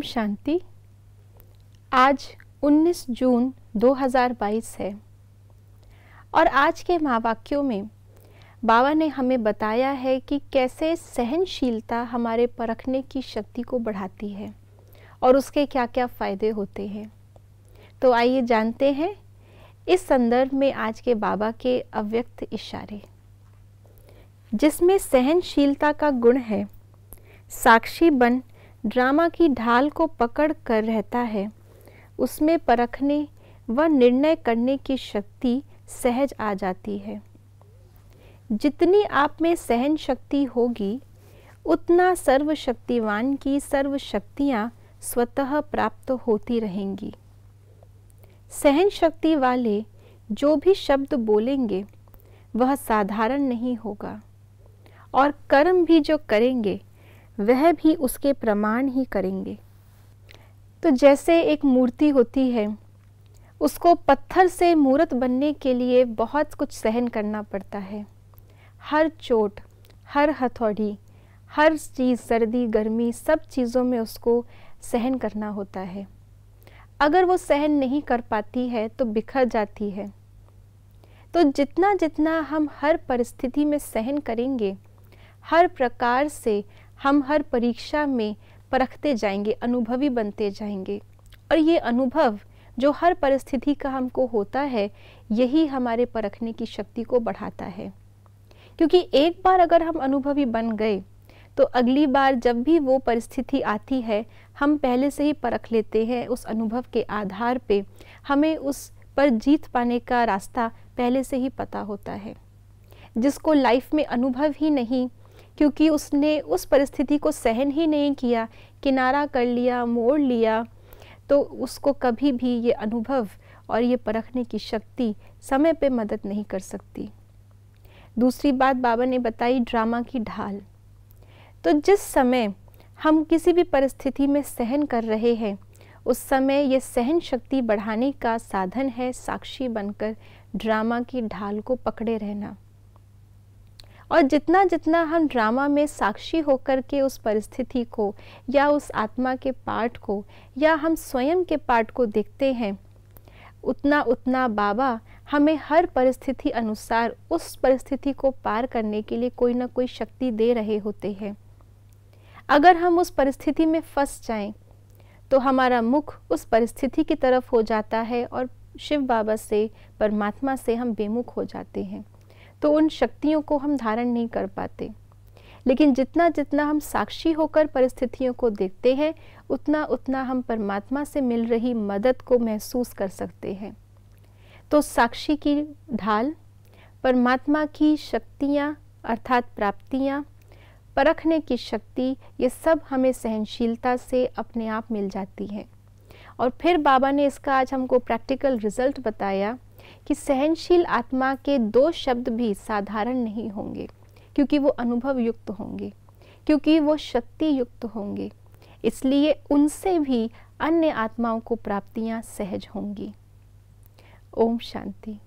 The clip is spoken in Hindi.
ओम शांति आज 19 जून 2022 है और आज के महावाक्यों में बाबा ने हमें बताया है कि कैसे सहनशीलता हमारे परखने की शक्ति को बढ़ाती है और उसके क्या क्या फ़ायदे होते हैं तो आइए जानते हैं इस संदर्भ में आज के बाबा के अव्यक्त इशारे जिसमें सहनशीलता का गुण है साक्षी बन ड्रामा की ढाल को पकड़ कर रहता है उसमें परखने व निर्णय करने की शक्ति सहज आ जाती है जितनी आप में सहन शक्ति होगी उतना सर्वशक्तिवान की शक्तियाँ स्वतः प्राप्त होती रहेंगी सहन शक्ति वाले जो भी शब्द बोलेंगे वह साधारण नहीं होगा और कर्म भी जो करेंगे वह भी उसके प्रमाण ही करेंगे तो जैसे एक मूर्ति होती है उसको पत्थर से मूर्त बनने के लिए बहुत कुछ सहन करना पड़ता है हर चोट हर हथौड़ी हर चीज़ सर्दी गर्मी सब चीज़ों में उसको सहन करना होता है अगर वो सहन नहीं कर पाती है तो बिखर जाती है तो जितना जितना हम हर परिस्थिति में सहन करेंगे हर प्रकार से हम हर परीक्षा में परखते जाएंगे अनुभवी बनते जाएंगे और ये अनुभव जो हर परिस्थिति का हमको होता है यही हमारे परखने की शक्ति को बढ़ाता है क्योंकि एक बार अगर हम अनुभवी बन गए तो अगली बार जब भी वो परिस्थिति आती है हम पहले से ही परख लेते हैं उस अनुभव के आधार पे हमें उस पर जीत पाने का रास्ता पहले से ही पता होता है जिसको लाइफ में अनुभव ही नहीं क्योंकि उसने उस परिस्थिति को सहन ही नहीं किया किनारा कर लिया मोड़ लिया तो उसको कभी भी ये अनुभव और ये परखने की शक्ति समय पे मदद नहीं कर सकती दूसरी बात बाबा ने बताई ड्रामा की ढाल तो जिस समय हम किसी भी परिस्थिति में सहन कर रहे हैं उस समय ये सहन शक्ति बढ़ाने का साधन है साक्षी बनकर ड्रामा की ढाल को पकड़े रहना और जितना जितना हम ड्रामा में साक्षी होकर के उस परिस्थिति को या उस आत्मा के पार्ट को या हम स्वयं के पार्ट को देखते हैं उतना उतना बाबा हमें हर परिस्थिति अनुसार उस परिस्थिति को पार करने के लिए कोई ना कोई शक्ति दे रहे होते हैं अगर हम उस परिस्थिति में फंस जाएं, तो हमारा मुख उस परिस्थिति की तरफ हो जाता है और शिव बाबा से परमात्मा से हम बेमुख हो जाते हैं तो उन शक्तियों को हम धारण नहीं कर पाते लेकिन जितना जितना हम साक्षी होकर परिस्थितियों को देखते हैं उतना उतना हम परमात्मा से मिल रही मदद को महसूस कर सकते हैं तो साक्षी की ढाल परमात्मा की शक्तियाँ अर्थात प्राप्तियाँ परखने की शक्ति ये सब हमें सहनशीलता से अपने आप मिल जाती हैं और फिर बाबा ने इसका आज हमको प्रैक्टिकल रिजल्ट बताया कि सहनशील आत्मा के दो शब्द भी साधारण नहीं होंगे क्योंकि वो अनुभव युक्त होंगे क्योंकि वो शक्ति युक्त होंगे इसलिए उनसे भी अन्य आत्माओं को प्राप्तियां सहज होंगी ओम शांति